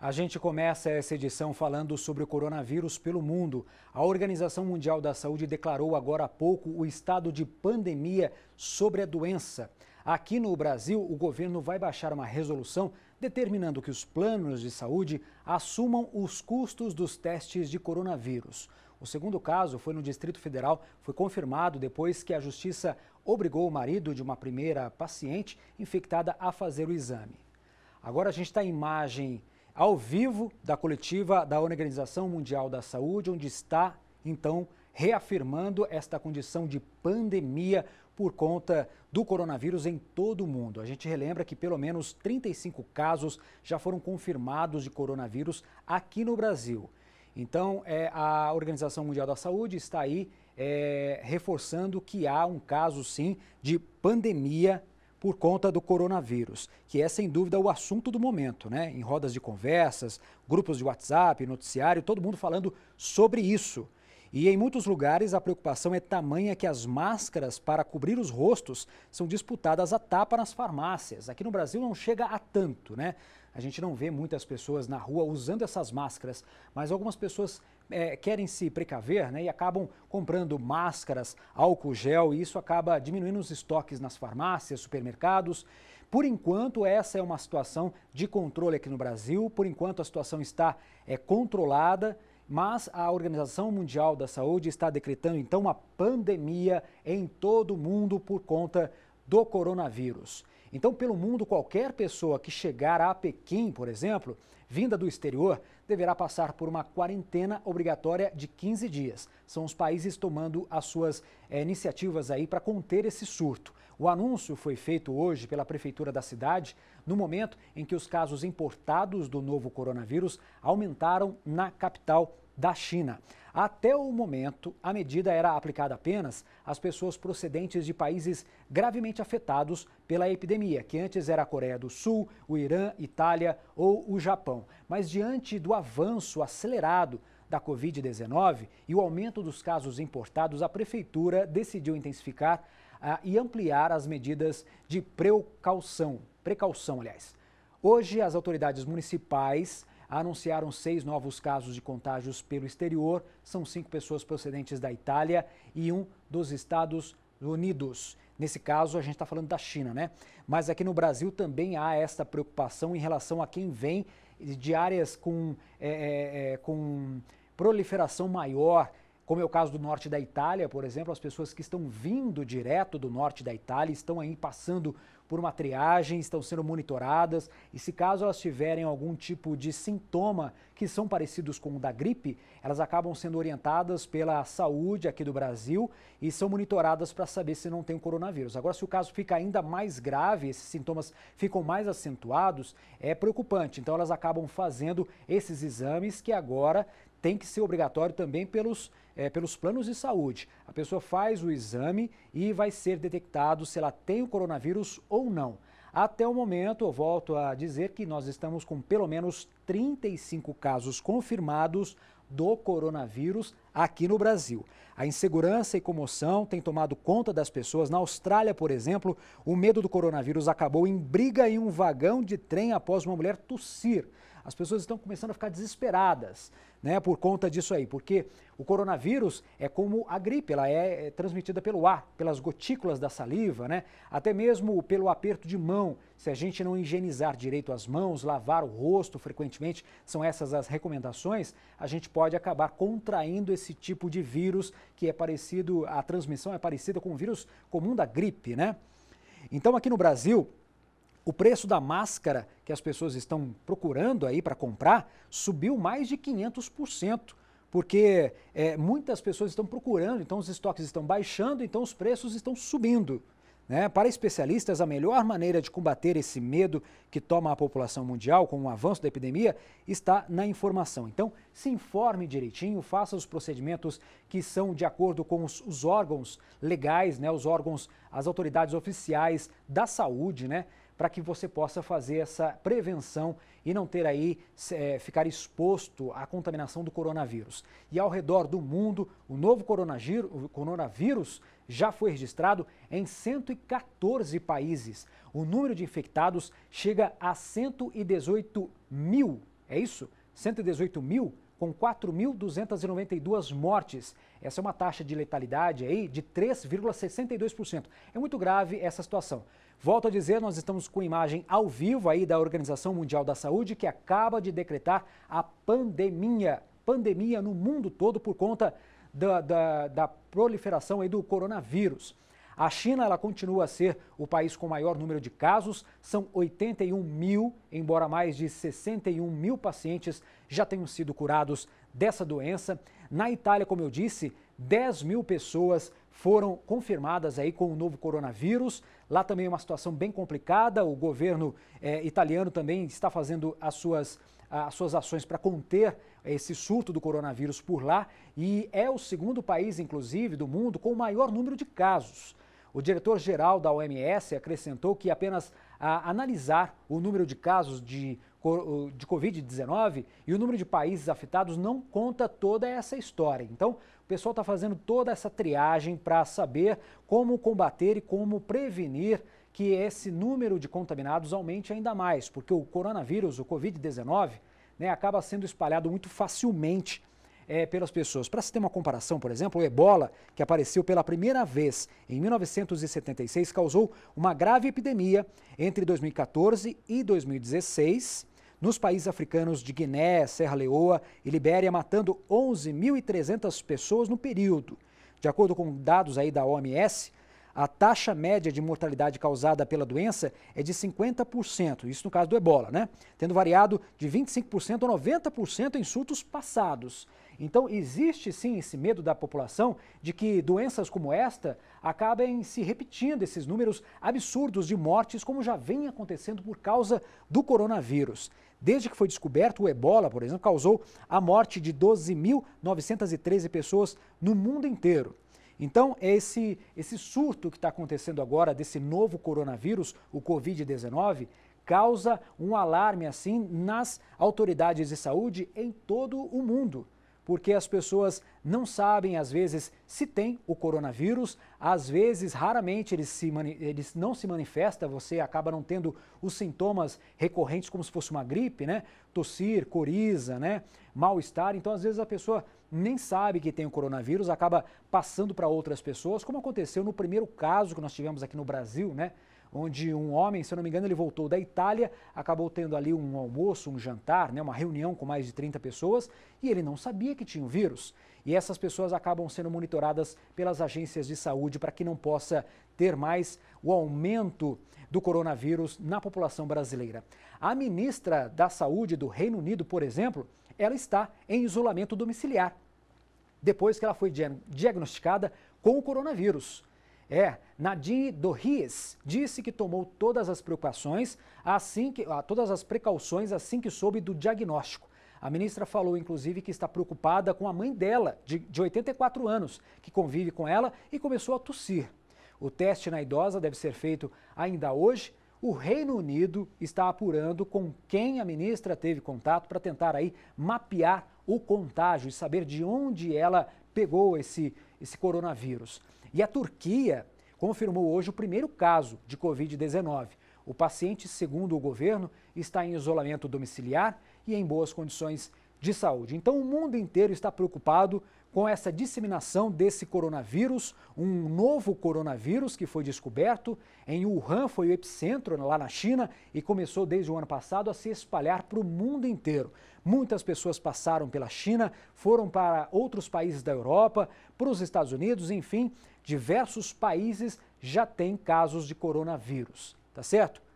A gente começa essa edição falando sobre o coronavírus pelo mundo. A Organização Mundial da Saúde declarou agora há pouco o estado de pandemia sobre a doença. Aqui no Brasil, o governo vai baixar uma resolução determinando que os planos de saúde assumam os custos dos testes de coronavírus. O segundo caso foi no Distrito Federal, foi confirmado depois que a justiça obrigou o marido de uma primeira paciente infectada a fazer o exame. Agora a gente está em imagem ao vivo da coletiva da Organização Mundial da Saúde, onde está, então, reafirmando esta condição de pandemia por conta do coronavírus em todo o mundo. A gente relembra que pelo menos 35 casos já foram confirmados de coronavírus aqui no Brasil. Então, é, a Organização Mundial da Saúde está aí é, reforçando que há um caso, sim, de pandemia por conta do coronavírus, que é sem dúvida o assunto do momento, né? Em rodas de conversas, grupos de WhatsApp, noticiário, todo mundo falando sobre isso. E em muitos lugares a preocupação é tamanha que as máscaras para cobrir os rostos são disputadas a tapa nas farmácias. Aqui no Brasil não chega a tanto, né? A gente não vê muitas pessoas na rua usando essas máscaras, mas algumas pessoas é, querem se precaver né, e acabam comprando máscaras, álcool gel, e isso acaba diminuindo os estoques nas farmácias, supermercados. Por enquanto, essa é uma situação de controle aqui no Brasil. Por enquanto, a situação está é, controlada. Mas a Organização Mundial da Saúde está decretando então uma pandemia em todo o mundo por conta do coronavírus. Então, pelo mundo, qualquer pessoa que chegar a Pequim, por exemplo, vinda do exterior, deverá passar por uma quarentena obrigatória de 15 dias. São os países tomando as suas é, iniciativas aí para conter esse surto. O anúncio foi feito hoje pela prefeitura da cidade, no momento em que os casos importados do novo coronavírus aumentaram na capital da China. Até o momento, a medida era aplicada apenas às pessoas procedentes de países gravemente afetados pela epidemia, que antes era a Coreia do Sul, o Irã, Itália ou o Japão. Mas diante do avanço acelerado da Covid-19 e o aumento dos casos importados, a prefeitura decidiu intensificar e ampliar as medidas de precaução. Precaução, aliás. Hoje, as autoridades municipais anunciaram seis novos casos de contágios pelo exterior. São cinco pessoas procedentes da Itália e um dos Estados Unidos. Nesse caso, a gente está falando da China, né? Mas aqui no Brasil também há esta preocupação em relação a quem vem de áreas com, é, é, é com proliferação maior como é o caso do norte da Itália, por exemplo, as pessoas que estão vindo direto do norte da Itália estão aí passando por uma triagem, estão sendo monitoradas e se caso elas tiverem algum tipo de sintoma que são parecidos com o da gripe, elas acabam sendo orientadas pela saúde aqui do Brasil e são monitoradas para saber se não tem o coronavírus. Agora, se o caso fica ainda mais grave, esses sintomas ficam mais acentuados, é preocupante. Então, elas acabam fazendo esses exames que agora tem que ser obrigatório também pelos, é, pelos planos de saúde. A pessoa faz o exame e vai ser detectado se ela tem o coronavírus ou não. Até o momento, eu volto a dizer que nós estamos com pelo menos 35 casos confirmados do coronavírus aqui no Brasil. A insegurança e comoção têm tomado conta das pessoas. Na Austrália, por exemplo, o medo do coronavírus acabou em briga em um vagão de trem após uma mulher tossir. As pessoas estão começando a ficar desesperadas né, por conta disso aí, porque o coronavírus é como a gripe, ela é, é transmitida pelo ar, pelas gotículas da saliva, né, até mesmo pelo aperto de mão. Se a gente não higienizar direito as mãos, lavar o rosto frequentemente, são essas as recomendações, a gente pode acabar contraindo esse esse tipo de vírus que é parecido, a transmissão é parecida com o vírus comum da gripe, né? Então aqui no Brasil, o preço da máscara que as pessoas estão procurando aí para comprar subiu mais de 500%, porque é, muitas pessoas estão procurando, então os estoques estão baixando, então os preços estão subindo. Né? Para especialistas, a melhor maneira de combater esse medo que toma a população mundial com o avanço da epidemia está na informação. Então, se informe direitinho, faça os procedimentos que são de acordo com os, os órgãos legais, né? os órgãos, as autoridades oficiais da saúde, né? para que você possa fazer essa prevenção e não ter aí é, ficar exposto à contaminação do coronavírus. E ao redor do mundo, o novo coronavírus já foi registrado em 114 países. O número de infectados chega a 118 mil, é isso? 118 mil com 4.292 mortes. Essa é uma taxa de letalidade aí de 3,62%. É muito grave essa situação. Volto a dizer, nós estamos com imagem ao vivo aí da Organização Mundial da Saúde, que acaba de decretar a pandemia, pandemia no mundo todo por conta da, da, da proliferação aí do coronavírus. A China ela continua a ser o país com maior número de casos, são 81 mil, embora mais de 61 mil pacientes já tenham sido curados dessa doença. Na Itália, como eu disse, 10 mil pessoas foram confirmadas aí com o novo coronavírus. Lá também é uma situação bem complicada. O governo eh, italiano também está fazendo as suas, as suas ações para conter esse surto do coronavírus por lá. E é o segundo país, inclusive, do mundo com o maior número de casos. O diretor-geral da OMS acrescentou que apenas a analisar o número de casos de, de Covid-19 e o número de países afetados não conta toda essa história. Então, o pessoal está fazendo toda essa triagem para saber como combater e como prevenir que esse número de contaminados aumente ainda mais, porque o coronavírus, o Covid-19, né, acaba sendo espalhado muito facilmente é, pelas pessoas. Para se ter uma comparação, por exemplo, o ebola, que apareceu pela primeira vez em 1976, causou uma grave epidemia entre 2014 e 2016 nos países africanos de Guiné, Serra Leoa e Libéria, matando 11.300 pessoas no período. De acordo com dados aí da OMS, a taxa média de mortalidade causada pela doença é de 50%, isso no caso do ebola, né? Tendo variado de 25% a 90% em surtos passados. Então, existe sim esse medo da população de que doenças como esta acabem se repetindo, esses números absurdos de mortes, como já vem acontecendo por causa do coronavírus. Desde que foi descoberto, o ebola, por exemplo, causou a morte de 12.913 pessoas no mundo inteiro. Então, é esse, esse surto que está acontecendo agora desse novo coronavírus, o Covid-19, causa um alarme assim nas autoridades de saúde em todo o mundo porque as pessoas não sabem, às vezes, se tem o coronavírus, às vezes, raramente eles, se eles não se manifesta, você acaba não tendo os sintomas recorrentes como se fosse uma gripe, né? Tossir, coriza, né? Mal-estar. Então, às vezes, a pessoa nem sabe que tem o coronavírus, acaba passando para outras pessoas, como aconteceu no primeiro caso que nós tivemos aqui no Brasil, né? onde um homem, se eu não me engano, ele voltou da Itália, acabou tendo ali um almoço, um jantar, né, uma reunião com mais de 30 pessoas, e ele não sabia que tinha o vírus. E essas pessoas acabam sendo monitoradas pelas agências de saúde para que não possa ter mais o aumento do coronavírus na população brasileira. A ministra da Saúde do Reino Unido, por exemplo, ela está em isolamento domiciliar depois que ela foi diagnosticada com o coronavírus. É, Nadine Dorries disse que tomou todas as preocupações, assim que, ah, todas as precauções assim que soube do diagnóstico. A ministra falou, inclusive, que está preocupada com a mãe dela, de, de 84 anos, que convive com ela e começou a tossir. O teste na idosa deve ser feito ainda hoje. O Reino Unido está apurando com quem a ministra teve contato para tentar aí mapear o contágio e saber de onde ela pegou esse, esse coronavírus. E a Turquia confirmou hoje o primeiro caso de Covid-19. O paciente, segundo o governo, está em isolamento domiciliar e em boas condições de saúde. Então, o mundo inteiro está preocupado com essa disseminação desse coronavírus, um novo coronavírus que foi descoberto em Wuhan, foi o epicentro lá na China e começou desde o ano passado a se espalhar para o mundo inteiro. Muitas pessoas passaram pela China, foram para outros países da Europa, para os Estados Unidos, enfim, diversos países já têm casos de coronavírus, tá certo?